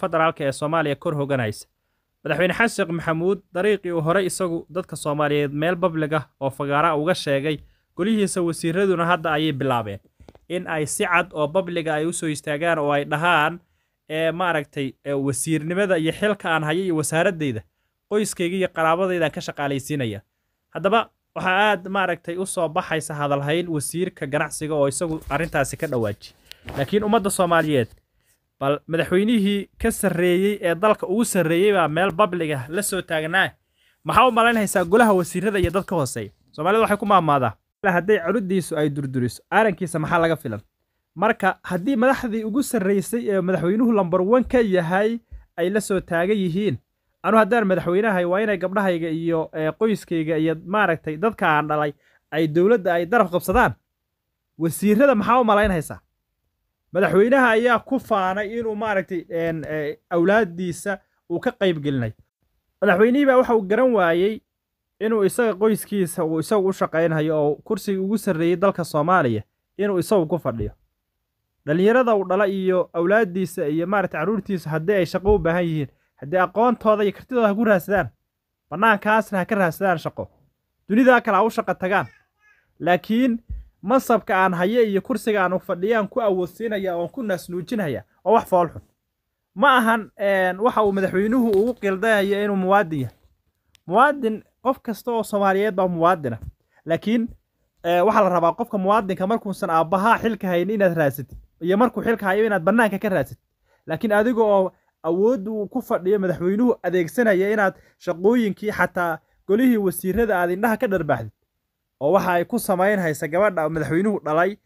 federaalka ee soomaaliya kor hoganaysa madaxweyne xasan maxamuud dariiqii uu horey isagu dadka soomaaliyeed meel babliga oo fagaara uga sheegay golihiisa wasiiraduna hadda ayay bilaabeen in ay si cad oo babliga ay usoo istaagaan oo ay dhahaan ee maaragtay wasiirnimada iyo xilka aan haya iyo wasaaradayda qoyskayga iyo qaraabadaydaaan ka shaqaalaysiinaya haddaba waxaa aad maaragtay u soo baxaysa hadalhayn wasiirka ganacsiga oo isagu arrintaasi ka dhawaajiy laakiin ummadda soomaaliyeed bal madaxweynihii ka sarreeyey ee dalka ugu sarreeyey baa meel bablig ah la soo taagnaa maxaa u malaynaysaa golaha wasiirada iyo dadka hooseeya soomaalida waxay ku maamaadaa hadday culudiisu ay durduriso aarankiisa maxaa laga filan marka haddii madaxdii ugu sarreysay ee madaxweynuhu lambar wan ka yahay ay la soo taagan yihiin anu haddaan madaxweynahay waa inay gabdhahayga iyo eh, qoyskayga iyo maaragtay dadka aan dhalay ay dowladda ay daraf qabsadaan wasiirada maxaa u malaynaysaa madaxweynaha ayaa ku faanay inuu maaragtay e, awlaaddiisa uu ka qayb gelinayo madaxweynihii baa waxa uu garan waayey inuu isaga qoyskiisa uu isagu u shaqaynhayo oo kursigii ugu sarreeyey dalka soomaaliya inuu isagu ku fadhiyo dhallinyarada uu dhala iyo awlaaddiisa iyo maaragtay carruurtiisa haddii ay shaqo u baahan yihiin haddii aqoontooda iyo kartidooda ha ku raadsadaan bannaankaasna ha ka raadsadaan shaqo dunidaa kale ha u shaqo tagaan laakiin mansabka aan haye iyo kursiga aan fadhiyaan ku awoodsiinaya oon ku naasnuujinaya oo wax foolxun ma ahan waxa uu madaxweynuhu ugu qildayayo inuu muwaadin yahay muwaadin qof kasta oo soomaaliyeed baa muwaadina ah. laakiin eh, waxaa la rabaa qofka muwaadinka markuusan aabbahaa xilka hayn inaad raasatid iyo markuu xilka hayo inaad bannaanka ka raasatid laakiin adiga oo awood uu ku fadhiyo madaxweynuhu adeegsanaya inaad shaqooyinkii xataa golihii wasiirada aad indhaha ka dharbaaxdid oo waxa ay ku haysa gabadha madaxweynuhu dhalay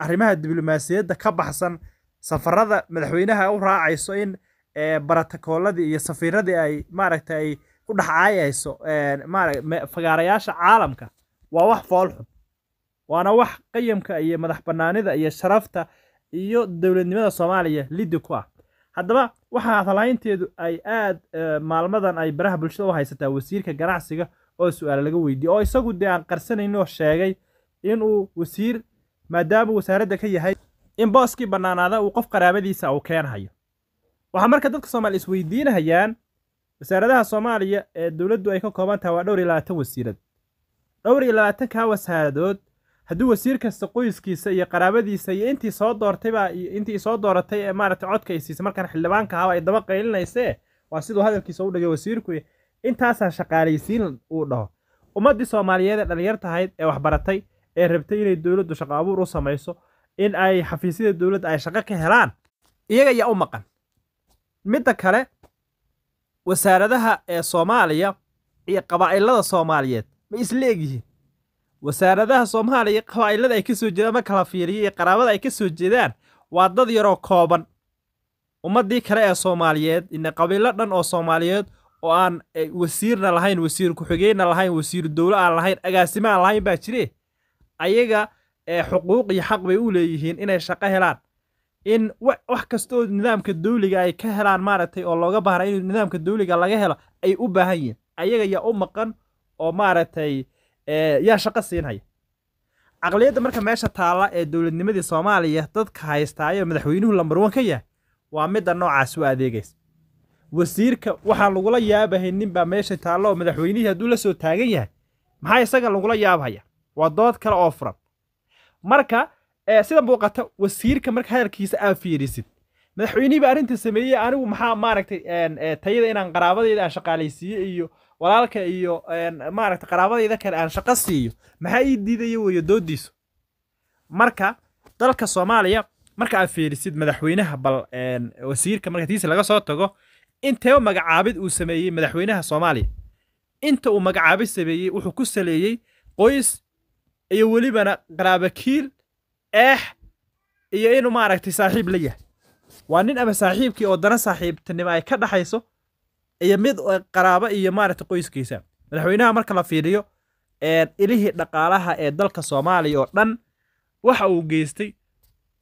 arrimaha diblomaasiyadda ka baxsan safarada madaxweynaha u raacayso in baratakoolladii iyo safiiradii ay maaragta ay ku dhexcaayayso fagaarayaasha caalamka waa wax foolxun waana wax qayamka iyo madax banaanida iyo sharafta iyo dowladnimada soomaaliya liddi ku ah haddaba waxaa hadalahaynteedu ay aad maalmadan ay baraha bulshada u haysataa wasiirka ganacsiga oo su-aal laga weydiiye oo isagu dee aan qarsanaynoo sheegay inuu wasiir maadaama wasaaradda ka yahay in booskii bannaanaada uu qof qaraabadiisa uu keenhayo waxaa marka dadka soomaaliya isweydiinahayaan wasaaradaha soomaaliya ee dowladdu ay ka kooban tahay waa dhowr iyo labaatan wasiirad dhowr iyo labaatankaa wasaaradood haddii wasiir kasta qoyskiisa iyo qaraabadiisa iyo intii soo doortayba iyo intii soo dooratay ee maaragtay codka ay siisay markaan xildhibaanka ahaba ay daba qaylinayse waa siduu hadalkiisa u dhigay wasiirku intaasaa shaqaalaysiin uu dhaho ummaddii soomaaliyeed ee dhallinyartahayd ee waxbaratay ee rabtay inay dowladdu shaqo abuur u samayso in ay xafiisyada dowladda ay shaqo ka helaan iyaga yaa u maqan midda kale wasaaradaha ee soomaaliya iyo qabaa'ilada soomaaliyeed ma isla egyihiin wasaaradaha soomaaliya qabaa'ilada ay ka soo jeedaan marka la fiiriyo iyo qaraabada ay ka soo jeedaan waa dad yaroo kooban ummaddii kale ee soomaaliyeed ina qabiilo dhan oo soomaaliyeed oo aan eh, wasiirna lahayn wasiir ku-xigeenna lahayn wasiiru dowlo aan lahayn agaasimo aan lahayn baa jire ayaga eh, xuquuq iyo xaq bay u leeyihiin inay shaqo helaan in wax kastooo nidaamka dawliga ay ka helaan maaragtay oo looga baahna in nidaamka dowliga laga helo ay u baahan yihiin ayaga yaa u maqan oo maaragtay eh, yaa shaqo siinhaya caqliyadda marka meesha taalla ee dowladnimadii soomaaliya dadka haystaayo madaxweynuhu lambarwan ka yahay waa midda noocaas u adeegaysa wasiirka waxaan lagula yaabahay ninbaa meesha taallo oo madaxweynihii hadduu la soo taagan yahay maxaa isaga lagula yaabhaya waa dood kale oo furan marka sida muuqata wasiirka marka hadalkiisa aad fiirisid madaxweynihiiba arrinta sameeyey anigu maxaa maaragtay tayada inaan qaraabadayda aan shaqaalaysiiye iyo walaalka iyo maaragtay qaraabadayda kale aan shaqo siiyo maxaa ii diidaya weeye doodiisu marka dalka soomaaliya marka aad fiirisid madaxweynaha bal wasiirka marka laga soo tago inteeba magacaabid uu sameeyey madaxweynaha soomaaliya inta uu magacaabid sameeyey wuxuu ku saleeyey qoys iyo welibana qaraabakiil eex iyo inuu maaragtay saaxiib la yahay waa nin ama saaxiibkii oo dana saaxiibtinimo ay ka dhaxayso iyo mid qaraabo iyo maaragtay qoyskiisa madaxweynaha marka la fiiriyo ilihii dhaqaalaha ee dalka soomaaliya oo dhan waxa uu geystay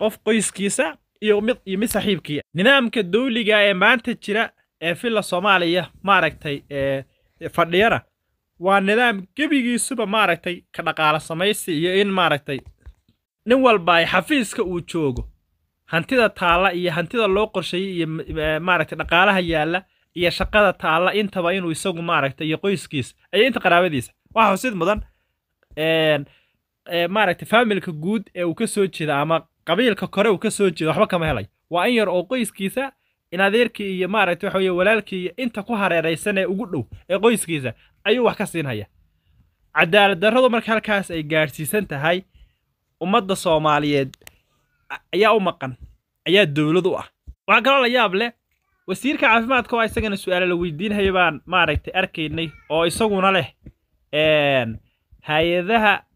qof qoyskiisa iyo mid iyo mid saaxiibkiia nidaamka dawliga ee maanta jira ee fila soomaaliya maaragtay ee fadhiyana waa nidaam gebigiisuba maaragtay ka dhaqaala samaysi iyo in maaragtay nin walba ay xafiiska uu joogo hantida taalla iyo hantida loo qorsheeyey iyo maaragtay dhaqaalaha yaalla iyo shaqada taalla intaba inuu isagu maaragtay iyo qoyskiisa iyo inta qaraabadiisa waxa xusid mudan maaragtay faamilka guud ee uu ka soo jeeda ama qabiilka kore uu ka soo jeeda waxba kama helay waa in yar oo qoyskiisa in adeerkii iyo maaragta waxa weye walaalkii iyo inta ku hareeraysan ee ugu dhow ee qoyskiisa ayuu wax ka siinaya cadaalad darradu marka halkaas ay gaadhsiisan tahay ummadda soomaaliyeed ayaa u maqan ayaa dowlad u ah waxaa kaloo la yaab leh wasiirka caafimaadka oo isagana su-aale la weydiinhaya baan maaragtay arkaynay oo isaguna leh hay-adaha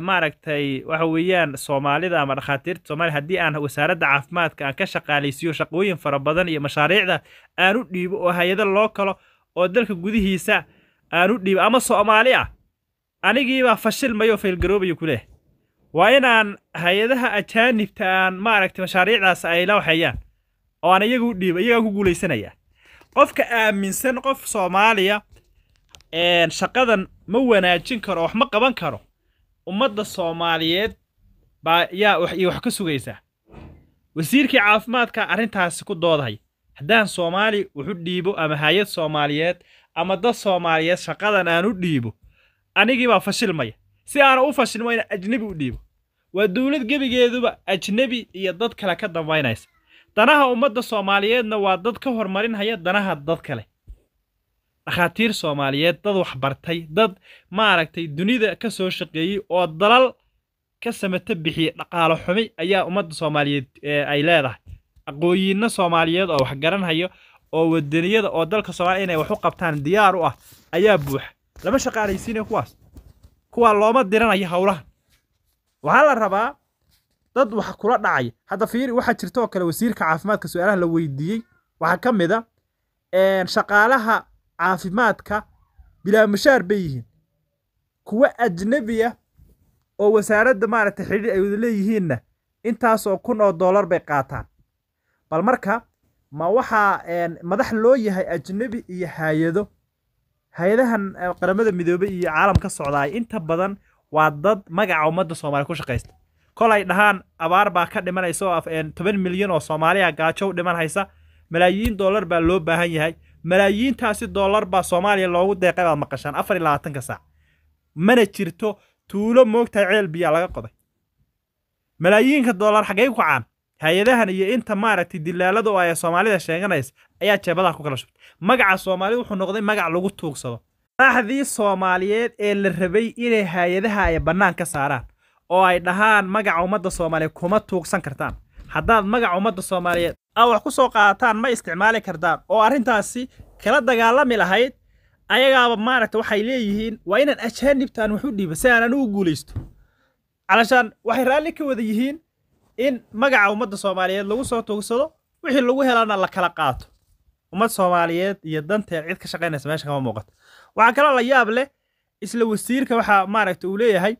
maaragtay waxa weeyaan soomaalida ama dhakhaatiirta soomaliya haddii aan wasaaradda caafimaadka aan ka shaqaalaysiyo shaqooyin fara badan iyo mashaariicda aan u dhiibo oo hay-ado loo kalo oo dalka gudihiisa aan u dhiibo ama soomaali ah anigiibaa fashil mayo faylgaroobayo ku leh waa inaan hay-adaha ajaanibta aan maaragtay mashaariicdaas ay la waxeeyaan oo aan iyaga u dhiibo iyagaan ku guulaysanayaa qofka aaminsan qof soomaaliya shaqadan ma wanaajin karo wax ma qaban karo ummadda soomaaliyeed baa yaa wax iyo wax ka sugaysaa wasiirkii caafimaadka arrintaasi ku doodahay haddaan soomaali wuxu dhiibo ama hay-ad soomaaliyeed ama dad soomaaliyeed shaqadan aan u dhiibo anigiibaa fashilmaya si aana u fashilmo ina ajnebi u dhiibo waa dowlad gebigeeduba ajnebi iyo dad kale ka dambaynaysa danaha ummadda soomaaliyeedna waa dad ka hormarinhaya danaha dad kale dhakhaatiir soomaaliyeed dad wax bartay dad maaragtay dunida ka soo shaqeeyey oo dalal ka samata bixiyey dhaqaalo xumi ayaa ummadda soomaaliyeed eh, ay leedahay aqoon soomaaliyeed oo waxgaranhayo oo wadaniyada oo dalka soomaliya inay wax u qabtaan diyaar u ah ayaa buuxa lama shaqaalaysiinaya kuwaas kuwaa looma diranayo howlahan waxaa la rabaa dad wax kula dhacay hadda fiiri waxaa jirta oo kale wasiirka caafimaadka su-aalaha la weydiiyey waxaa ka mid a ah, shaqaalaha caafimaadka bilaa mushaar bay yihiin kuwo ajnebiya oo wasaaradda maaragtay xidhiir ay wada leeyihiinna intaasoo kun oo dollar bay qaataan bal marka ma waxaa madax loo yahay ajnebi iyo hay-ado hay-adahan qaramada midoobey iyo caalamka socdaay inta badan waa dad magaca ummadda soomaaliya ku shaqaysta kolay dhahaan abaar baa ka dhimanaysa oo toban milyan oo soomaaliya gaajo u dhimanaysa malaayiin dollar baa loo baahan yahay malaayiintaasi dollar baa soomaaliya loogu deeqay baad maqashaan afar iyo labaatanka saac mana jirto tuulo moogtahay ceel biyaa laga qoday malaayiinka dollar xaggay ku kacaan hay-adahan iyo inta maaragtay dilaalada oo ay soomaalida sheeganaysa ayaa jeebadaha ku kala shubtay magaca soomaali wuxuu noqday magac lagu tuugsado madaxdii soomaaliyeed ee la rabay inay hay-adaha ay bannaan ka saaraan oo ay dhahaan magaca ummadda soomaaliyeed kuma tuugsan kartaan haddaad magaca ummadda soomaaliyeed aa wax ku soo qaataan ma isticmaali kartaan oo arrintaasi kala dagaalami lahayd ayagaaba maaragta waxay leeyihiin waa inaan ajaanibtaan wax u dhiiba si aanan ugu guulaysto calashaan waxay raalli ka wada yihiin in magaca ummadda soomaaliyeed lagu soo tuugsado wixii lagu helana la kala qaato ummad soomaaliyeed iyo danteed cid ka shaqaynaysa meesha kama muuqato waxaa kaloo la yaab leh isla wasiirka waxaa maaragta uu leeyahay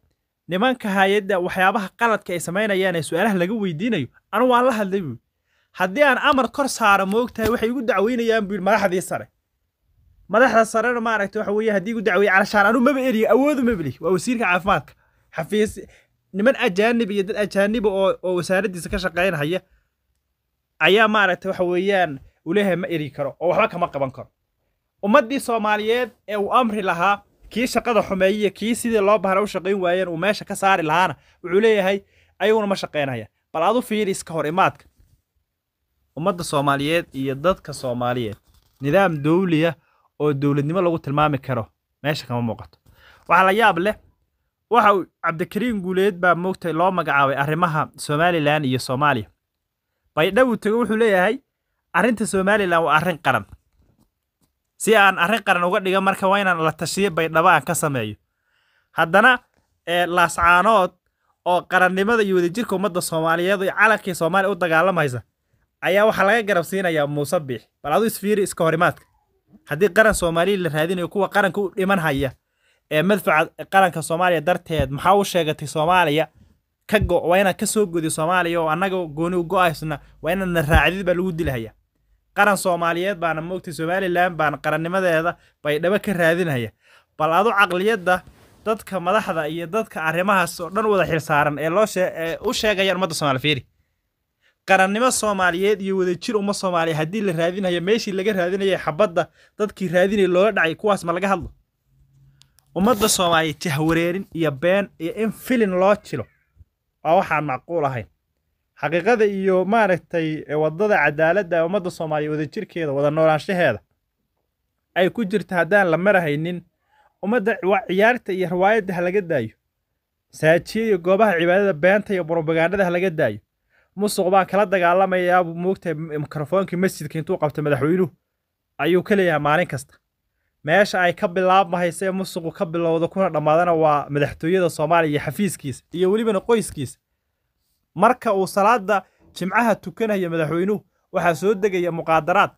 nimanka hay-adda waxyaabaha qaladka ay samaynayaan ee su-aalaha laga weydiinayo anu waan la hadlay buui haddii aan amar kor saaro moogtahay waxay igu dacweynayaan buu yidhi madaxdii sare madaxda sarena maaragta waxa weeye haddii igu dacweeye calashaan anuu maba eriye awoodu mabeli waa wasiirka caafimaadka xafiis niman ajaanib dad ajaaniba oo oo wasaaraddiisa ka shaqaynhaya ayaa maaragta waxa weeyaan uleehay ma eri karo oo waxba kama qaban karo ummaddii soomaaliyeed ee uu amri lahaa kii shaqada xumeeyey kii sidii loo bahna u shaqayn waayeen uu meesha ka saari lahaana wuxuu leeyahay ayaguna ma shaqaynhaya bal adu fiiri iska hor imaadka ummadda soomaaliyeed iyo dadka soomaaliyeed nidaam dawliya oo dowladnimo lagu tilmaami karo meesha kama muuqato waxaa la yaab leh waxa uu cabdikariin guuleed baa moogtay loo magacaabay arrimaha somalilan iyo soomaaliya baydha tego wuxuu leeyahay arrinta somalilan waa arrin qaran si aan arrin qaran uga dhiga marka waa inaan la tashiyo baydhabo aan ka sameeyo haddana laascaanood oo qarannimada iyo wadajirka ummadda soomaaliyeed iyo calankii soomaaliya u dagaalamaysa ayaa waxaa laga garab siinayaa muuse biix bal adu isfiiri iska horimaadka haddii qaran soomaaliya la raadinayo kuwa qaranka u dhiman haya ee madfaca qaranka soomaaliya darteed maxaa u sheegatay soomaaliya waa inaan ka soo godi soomaaliya oo annaga gooni u go-aysna waa inaadna raacdid baa lagu dilahaya qaran soomaaliyeed baana moogtay somalilan baana qarannimadeeda baydhabo ka raadinaya bal adu caqliyadda dadka madaxda iyo dadka arrimahaas oo dhan wada xilsaaran ee loo u sheegaya ummadda somaali fiiri qarannimo soomaaliyeed iyo wadajir uma soomaaliya haddii la raadinayo meeshii laga raadinaya xabadda dadkii raadinaya loola dhacay kuwaas ma laga hadlo ummadda soomaaliya jahwareerin iyo been iyo in filin loo jilo waa waxaan macquul ahayn xaqiiqada iyo maaragtay waddada cadaaladda ee ummadda soomaaliya wadajirkeeda wada noolaanshaheeda ay ku jirta haddaan la marahaynin ummadda ciyaarta iyo riwaayadda ha laga daayo masaajiyada iyo goobaha cibaadada beenta iyo brobagandada ha laga daayo musuq baan kala dagaalamayaabuu moogtahay mikrofoonkii masjidka intuu qabta madaxweynuhu ayuu kaleeyahay maalin kasta meesha ay ka bilaabmahayse musuqu ka bilowda kuna dhammaadana waa madaxtooyada soomaaliya iyo xafiiskiisa iyo welibana qoyskiisa marka uu salaada jimcaha tukanaya madaxweynuhu waxaa soo degaya muqaadaraad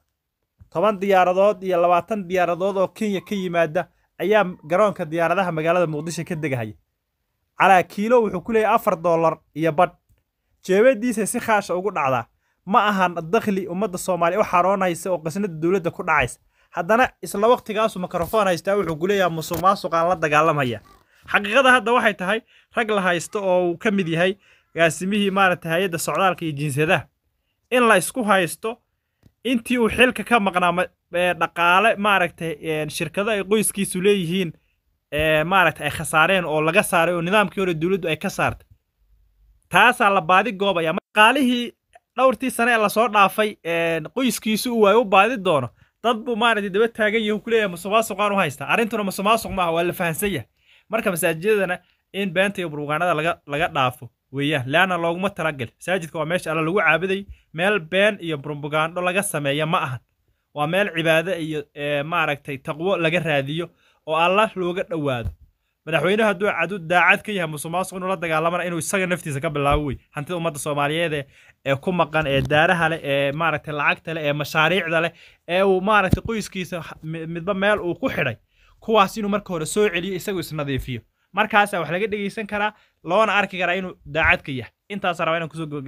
toban diyaaradood iyo labaatan diyaaradood oo kenya ka yimaada ayaa garoonka diyaaradaha magaalada muqdisho ka degahaya calaa kiilo wuxuu ku leeyahay afar doolar iyo badh jeebadiisa si khaasha ah ugu dhacdaa ma ahan dakhli ummadda soomaaliya u xaroonaysa oo qisnada dowladda ku dhacaysa haddana isla waqtigaasu mikrofon haystaa wuxuu kuleeyaha musuq maasuqaan la dagaalamaya xaqiiqada hadda waxay tahay rag la haysto oo uu ka mid yahay agaasimihii maaragta hay-adda socdaalka iyo jinsadaha in la isku haysto intii uu xilka ka maqnaa dhaqaale maaragtay shirkado ay qoyskiisu leeyihiin maaragta ay khasaareen oo laga saaray oo nidaamkii hore dowladdu ay ka saartay taasaa la baadi goobaya qaalihii dhowrtii sane ee lasoo dhaafay qoyskiisu uu ay u baadi doono dad buu maaragtay daba taagan yahu kuleeyahay musuqmaasuqaan u haystaa arrintuna musuqmaasuq maaha waa la fahansan yahay marka masaajidadana in beenta iyo burbuqaanada laga laga dhaafo weeyaan laana looguma talagali masaajidka waa meesha alla lagu caabuday meel been iyo burbuqaandho laga sameeya ma ahan waa meel cibaado iyo maaragtay taqwo laga raadiyo oo allah looga dhowaado madaxweynehu hadduu cadu daacad ka yahay inuu la dagaalamana inuu isaga naftiisa ka bilaabo wey hantida ummadda soomaaliyeed ee ku maqan ee daaraha leh ee maaragtay lacagta leh ee mashaariicda leh ee uu maaragtay qoyskiisa midba meel uu ku xidhay kuwaas inuu marka hore soo celiyo isagu isnadiifiyo markaasa wax laga dhegaysan karaa loona arki karaa inuu daacad ka yahay intaasa rabaa inaan kusoo